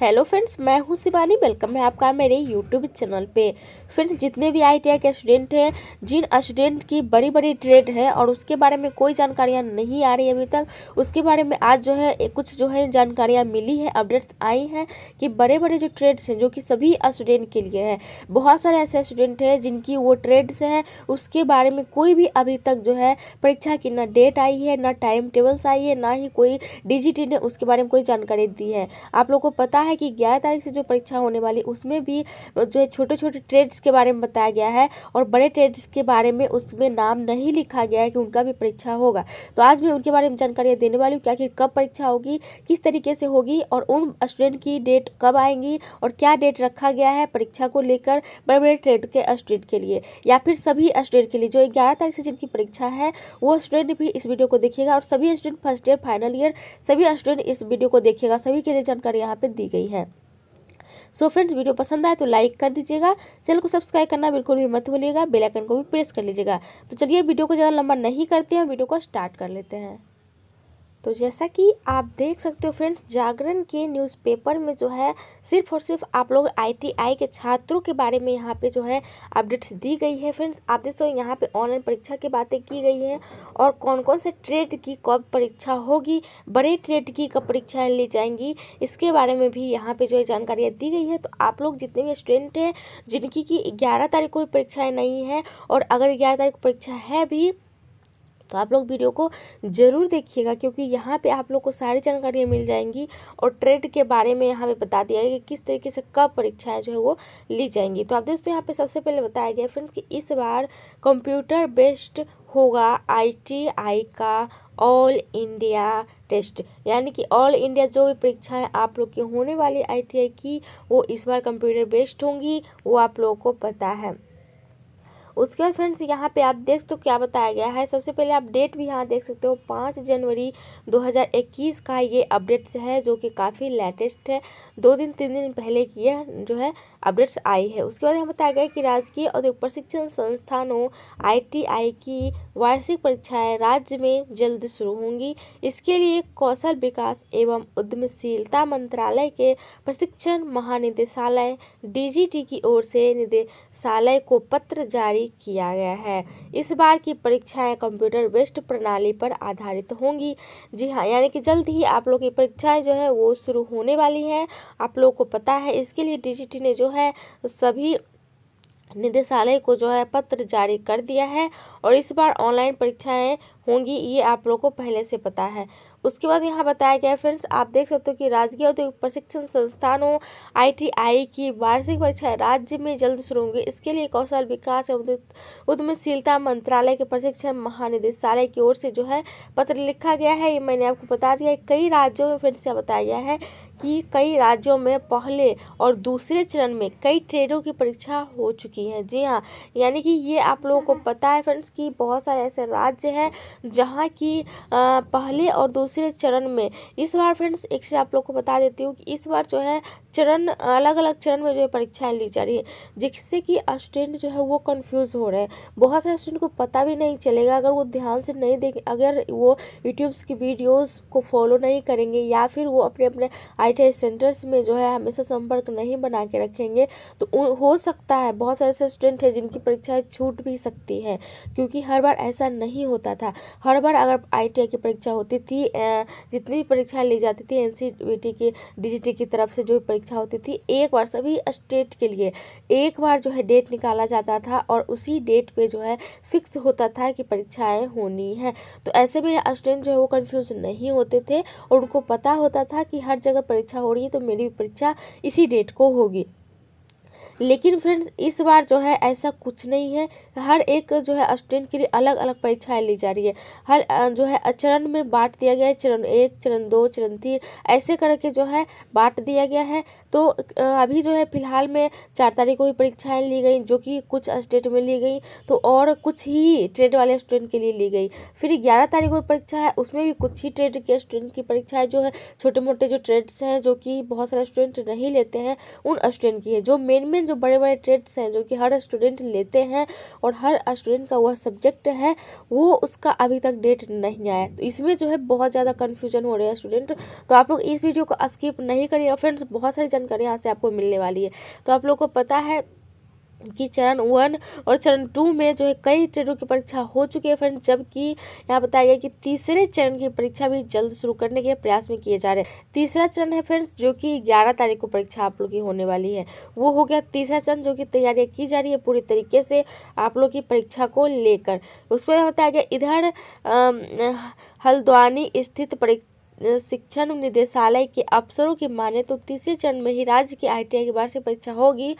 hello friends मैं हूं Shivani welcome है आपका मेरे यूट्यूब चैनल पे फ्रेंड्स जितने भी आई के स्टूडेंट हैं जिन स्टूडेंट की बड़ी बड़ी ट्रेड है और उसके बारे में कोई जानकारियां नहीं आ रही अभी तक उसके बारे में आज जो है कुछ जो है जानकारियां मिली है अपडेट्स आई हैं कि बड़े बड़े जो ट्रेड्स हैं जो कि सभी स्टूडेंट के लिए है बहुत सारे ऐसे स्टूडेंट हैं जिनकी वो ट्रेड्स हैं उसके बारे में कोई भी अभी तक जो है परीक्षा की ना डेट आई है ना टाइम टेबल्स आई है ना ही कोई डी ने उसके बारे में कोई जानकारी दी है आप लोग को पता है कि ग्यारह तारीख से जो परीक्षा होने वाली उसमें भी जो है छोटे छोटे ट्रेड्स के बारे में बताया गया है और बड़े ट्रेड्स के बारे में उसमें नाम नहीं लिखा गया है कि उनका भी परीक्षा होगा तो आज मैं उनके बारे में जानकारी देने वाली हूँ कि कब परीक्षा होगी किस तरीके से होगी और उन स्टूडेंट की डेट कब आएंगी और क्या डेट रखा गया है परीक्षा को लेकर बड़े बड़े ट्रेड के स्टूडेंट के लिए या फिर सभी स्टूडेंट के लिए जो ग्यारह तारीख से जिनकी परीक्षा है वो स्टूडेंट भी इस वीडियो को देखिएगा और सभी student first year final year सभी स्टूडेंट इस वीडियो को देखिएगा सभी के लिए जानकारी यहाँ पे दी गई गई है सो so फ्रेंड्स वीडियो पसंद आए तो लाइक कर दीजिएगा चैनल को सब्सक्राइब करना बिल्कुल भी मत भूलिएगा बेल आइकन को भी प्रेस कर लीजिएगा तो चलिए वीडियो को ज़्यादा लंबा नहीं करते हैं वीडियो को स्टार्ट कर लेते हैं तो जैसा कि आप देख सकते हो फ्रेंड्स जागरण के न्यूज़पेपर में जो है सिर्फ और सिर्फ आप लोग आईटीआई के छात्रों के बारे में यहाँ पे जो है अपडेट्स दी गई है फ्रेंड्स आप देख सकते हो यहाँ पे ऑनलाइन परीक्षा की बातें की गई हैं और कौन कौन से ट्रेड की कब परीक्षा होगी बड़े ट्रेड की कब परीक्षाएँ ली जाएंगी इसके बारे में भी यहाँ पर जो है जानकारियाँ दी गई है तो आप लोग जितने भी स्टूडेंट हैं जिनकी कि ग्यारह तारीख को भी परीक्षाएँ नहीं हैं और अगर ग्यारह तारीख को परीक्षा है भी तो आप लोग वीडियो को ज़रूर देखिएगा क्योंकि यहाँ पे आप लोग को सारी जानकारियाँ मिल जाएंगी और ट्रेड के बारे में यहाँ पे बता दिया गया कि किस तरीके से कब परीक्षाएँ जो है वो ली जाएंगी तो आप दोस्तों यहाँ पर सबसे पहले बताया गया फ्रेंड्स कि इस बार कंप्यूटर बेस्ड होगा आईटीआई का ऑल इंडिया टेस्ट यानी कि ऑल इंडिया जो भी परीक्षाएं आप लोग की होने वाली आईटीआई की वो इस बार कंप्यूटर बेस्ड होंगी वो आप लोगों को पता है उसके बाद फ्रेंड्स यहाँ पे आप देख सकते हो क्या बताया गया है सबसे पहले आप डेट भी यहाँ देख सकते हो पाँच जनवरी 2021 का ये अपडेट्स है जो कि काफ़ी लेटेस्ट है दो दिन तीन दिन पहले की यह जो है अपडेट्स आई है उसके बाद यहाँ बताया गया कि राजकीय औद्योगिक प्रशिक्षण संस्थानों आईटीआई की वार्षिक परीक्षाएं राज्य में जल्द शुरू होंगी इसके लिए कौशल विकास एवं उद्यमशीलता मंत्रालय के प्रशिक्षण महानिदेशालय डीजीटी की ओर से निदेशालय को पत्र जारी किया गया है इस बार की परीक्षाएं कंप्यूटर बेस्ड प्रणाली पर आधारित होंगी जी हाँ यानी कि जल्द ही आप लोग की परीक्षाएं जो है वो शुरू होने वाली हैं आप लोगों को पता है इसके लिए डीजीटी ने जो है सभी निदेशालय को जो है पत्र जारी कर दिया है और इस बार ऑनलाइन परीक्षाएं होंगी ये आप लोगों को पहले से पता है उसके बाद यहाँ बताया गया है फ्रेंड्स आप देख सकते हो कि राजकीय औद्योगिक प्रशिक्षण संस्थानों आईटीआई की वार्षिक परीक्षा राज्य में जल्द शुरू होंगी इसके लिए कौशल विकास एवं उद्यमशीलता मंत्रालय के प्रशिक्षण महानिदेशालय की ओर से जो है पत्र लिखा गया है ये मैंने आपको बता दिया है कई राज्यों में फ्रेंड्स यह बताया गया है कि कई राज्यों में पहले और दूसरे चरण में कई ट्रेडों की परीक्षा हो चुकी है जी हाँ यानी कि ये आप लोगों को पता है फ्रेंड्स कि बहुत सारे ऐसे राज्य हैं जहाँ की पहले और दूसरे चरण में इस बार फ्रेंड्स एक से आप लोग को बता देती हूँ कि इस बार जो है चरण अलग अलग चरण में जो है परीक्षाएं ली जा रही है जिससे कि स्टूडेंट जो है वो कंफ्यूज हो रहे हैं बहुत सारे स्टूडेंट को पता भी नहीं चलेगा अगर वो ध्यान से नहीं देखें अगर वो यूट्यूब्स की वीडियोस को फॉलो नहीं करेंगे या फिर वो अपने अपने आई सेंटर्स में जो है हमेशा संपर्क नहीं बना के रखेंगे तो हो सकता है बहुत सारे ऐसे स्टूडेंट हैं जिनकी परीक्षाएँ छूट भी सकती हैं क्योंकि हर बार ऐसा नहीं होता था हर बार अगर आई की परीक्षा होती थी जितनी भी परीक्षाएँ ली जाती थी एन e e की डी e की तरफ से जो परीक्षा परीक्षा होती थी एक बार सभी स्टेट के लिए एक बार जो है डेट निकाला जाता था और उसी डेट पे जो है फिक्स होता था कि परीक्षाएं होनी है तो ऐसे में स्टूडेंट जो है वो कन्फ्यूज नहीं होते थे और उनको पता होता था कि हर जगह परीक्षा हो रही है तो मेरी परीक्षा इसी डेट को होगी लेकिन फ्रेंड्स इस बार जो है ऐसा कुछ नहीं है हर एक जो है स्टूडेंट के लिए अलग अलग परीक्षाएं ली जा रही है हर जो है चरण में बांट दिया गया है चरण एक चरण दो चरण तीन ऐसे करके जो है बांट दिया गया है तो अभी जो है फ़िलहाल में चार तारीख को भी परीक्षाएँ ली गई जो कि कुछ स्टेट में ली गई तो और कुछ ही ट्रेड वाले स्टूडेंट के लिए ली गई फिर ग्यारह तारीख को परीक्षा है उसमें भी कुछ ही ट्रेड के स्टूडेंट की परीक्षाएं जो है छोटे मोटे जो ट्रेड्स हैं जो कि बहुत सारे स्टूडेंट नहीं लेते हैं उन स्टूडेंट की है जो मेन मेन जो बड़े बड़े ट्रेड्स हैं जो कि हर स्टूडेंट लेते हैं और हर स्टूडेंट का वह सब्जेक्ट है वो उसका अभी तक डेट नहीं आया तो इसमें जो है बहुत ज़्यादा कन्फ्यूजन हो रहा है स्टूडेंट तो आप लोग इस वीडियो को स्किप नहीं करिए फ्रेंड्स बहुत सारी दर्शन कर यहाँ से आपको मिलने वाली है तो आप लोग को पता है कि चरण वन और चरण टू में जो है कई ट्रेडों की परीक्षा हो चुकी है फ्रेंड जबकि यहाँ बताया गया कि तीसरे चरण की परीक्षा भी जल्द शुरू करने के प्रयास में किए जा रहे हैं तीसरा चरण है फ्रेंड्स जो कि 11 तारीख को परीक्षा आप लोग की होने वाली है वो हो गया तीसरा चरण जो कि तैयारियाँ की जा रही है पूरी तरीके से आप लोग की परीक्षा को लेकर उसको यहाँ बताया गया इधर हल्द्वानी स्थित परीक्षा शिक्षण निदेशालय के अफसरों की माने तो तीसरे चरण में ही राज्य की आईटीआई की वार्षिक परीक्षा होगी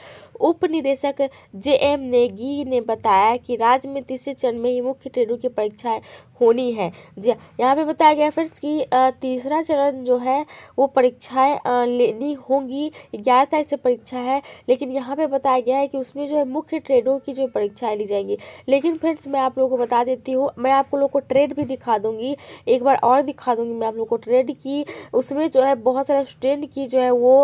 उप निदेशक जे एम नेगी ने बताया कि राज्य में तीसरे चरण में ही मुख्य ट्रेनों की परीक्षाएं होनी है जी हाँ, यहाँ पे बताया गया फ्रेंड्स कि तीसरा चरण जो है वो परीक्षाएं लेनी होंगी ग्यारह तारीख से परीक्षा है लेकिन यहाँ पे बताया गया है कि उसमें जो है मुख्य ट्रेनों की जो परीक्षाएं ली जाएंगी लेकिन फ्रेंड्स मैं आप लोगों को बता देती हूँ मैं आप लोगों को ट्रेड भी दिखा दूँगी एक बार और दिखा दूँगी मैं आप लोग को ट्रेड की उसमें जो है बहुत सारे स्टूडेंट की जो है वो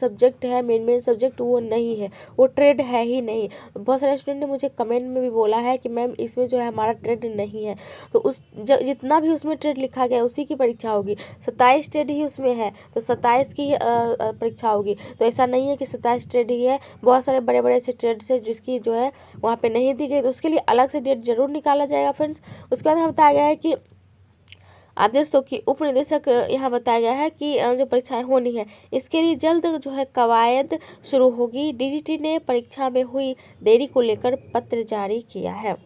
सब्जेक्ट है मेन मेन सब्जेक्ट वो नहीं है वो ट्रेड है ही नहीं बहुत सारे स्टूडेंट ने मुझे कमेंट में भी बोला है कि मैम इसमें जो है हमारा ट्रेड नहीं है तो उस जितना भी उसमें ट्रेड लिखा गया उसी की परीक्षा होगी सत्ताईस ट्रेड ही उसमें है तो सत्ताईस की परीक्षा होगी तो ऐसा नहीं है कि सत्ताईस ट्रेड ही है बहुत सारे बड़े बड़े ऐसे ट्रेड से जिसकी जो है वहाँ पर नहीं दी गई तो उसके लिए अलग से डेट ज़रूर निकाला जाएगा फ्रेंड्स उसके बाद हमें बताया गया है कि आदेशों की उप निदेशक यहाँ बताया गया है कि जो परीक्षाएं होनी है इसके लिए जल्द जो है कवायद शुरू होगी डीजीटी ने परीक्षा में हुई देरी को लेकर पत्र जारी किया है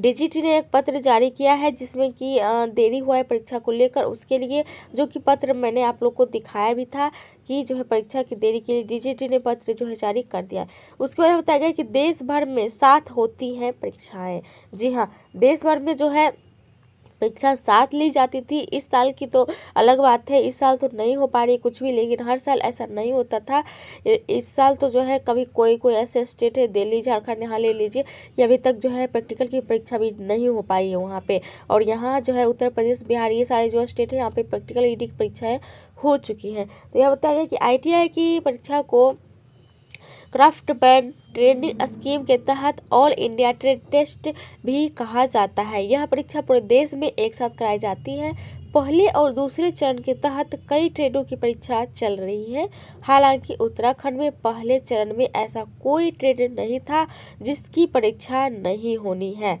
डीजीटी ने एक पत्र जारी किया है जिसमें कि देरी हुआ है परीक्षा को लेकर उसके लिए जो कि पत्र मैंने आप लोग को दिखाया भी था कि जो है परीक्षा की देरी के लिए डीजीटी ने पत्र जो है जारी कर दिया है उसके बाद बताया गया कि देश भर में सात होती हैं परीक्षाएं जी हाँ देश भर में जो है परीक्षा साथ ली जाती थी इस साल की तो अलग बात है इस साल तो नहीं हो पा रही कुछ भी लेकिन हर साल ऐसा नहीं होता था इस साल तो जो है कभी कोई कोई ऐसे स्टेट है दिल्ली झारखंड यहाँ ले लीजिए कि अभी तक जो है प्रैक्टिकल की परीक्षा भी नहीं हो पाई है वहाँ पर और यहाँ जो है उत्तर प्रदेश बिहार ये सारे जो स्टेट है यहाँ पर प्रैक्टिकल ईडी की परीक्षाएँ हो चुकी हैं तो यह बताया गया कि आई की परीक्षा को क्राफ्ट बैंड ट्रेनिंग स्कीम के तहत ऑल इंडिया ट्रेड टेस्ट भी कहा जाता है यह परीक्षा पूरे देश में एक साथ कराई जाती है पहले और दूसरे चरण के तहत कई ट्रेनों की परीक्षा चल रही है हालांकि उत्तराखंड में पहले चरण में ऐसा कोई ट्रेन नहीं था जिसकी परीक्षा नहीं होनी है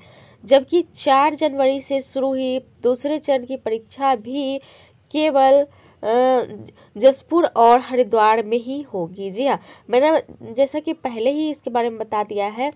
जबकि 4 जनवरी से शुरू ही दूसरे चरण की परीक्षा भी केवल जसपुर और हरिद्वार में ही होगी जी हाँ मैंने जैसा कि पहले ही इसके बारे में बता दिया है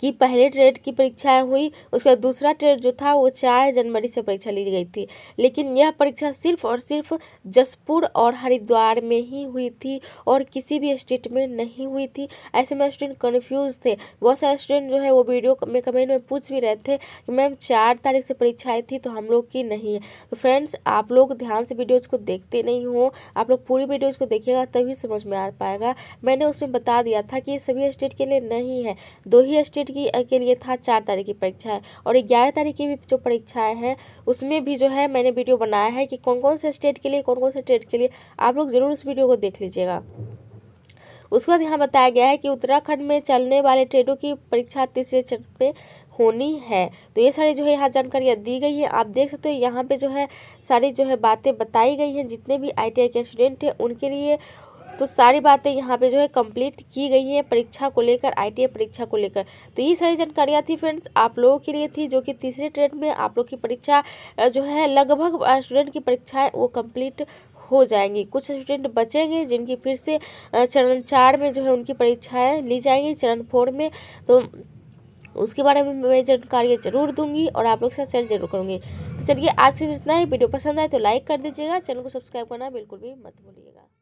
कि पहले ट्रेड की परीक्षाएं हुई उसके बाद दूसरा ट्रेड जो था वो चार जनवरी से परीक्षा ली गई थी लेकिन यह परीक्षा सिर्फ और सिर्फ जसपुर और हरिद्वार में ही हुई थी और किसी भी स्टेट में नहीं हुई थी ऐसे में स्टूडेंट कन्फ्यूज़ थे बहुत सारे स्टूडेंट जो है वो वीडियो में कमेंट में पूछ भी रहे थे कि मैम चार तारीख से परीक्षा आई थी तो हम लोग की नहीं है तो फ्रेंड्स आप लोग ध्यान से वीडियोज़ को देखते नहीं हो आप लोग पूरी वीडियोज़ को देखिएगा तभी समझ में आ पाएगा मैंने उसमें बता दिया था कि ये सभी स्टेट के लिए नहीं है दो ही स्टेट सीट की के लिए था चार तारीख की परीक्षा है और ग्यारह तारीख की भी जो परीक्षाएं हैं उसमें भी जो है मैंने वीडियो बनाया है कि कौन कौन से स्टेट के लिए कौन कौन से स्टेट के लिए आप लोग ज़रूर उस वीडियो को देख लीजिएगा उसके बाद यहाँ बताया गया है कि उत्तराखंड में चलने वाले ट्रेडों की परीक्षा तीसरे चरण पर होनी है तो ये सारी जो है यहाँ जानकारियाँ दी गई है आप देख सकते हो यहाँ पे जो है सारी जो है बातें बताई गई हैं जितने भी आई के स्टूडेंट हैं उनके लिए तो सारी बातें यहाँ पे जो है कंप्लीट की गई है परीक्षा को लेकर आई e परीक्षा को लेकर तो ये सारी जानकारियाँ थी फ्रेंड्स आप लोगों के लिए थी जो कि तीसरे ट्रेड में आप लोग की परीक्षा जो है लगभग स्टूडेंट की परीक्षाएँ वो कम्प्लीट हो जाएंगी कुछ स्टूडेंट बचेंगे जिनकी फिर से चरण चार में जो है उनकी परीक्षाएँ ली जाएंगी चरण फोर में तो उसके बारे में मैं जानकारियाँ जरूर दूंगी और आप लोग के साथ शेयर जरूर करूँगी तो चलिए आज सिर्फ इतना ही वीडियो पसंद आए तो लाइक कर दीजिएगा चैनल को सब्सक्राइब करना बिल्कुल भी मत भूलिएगा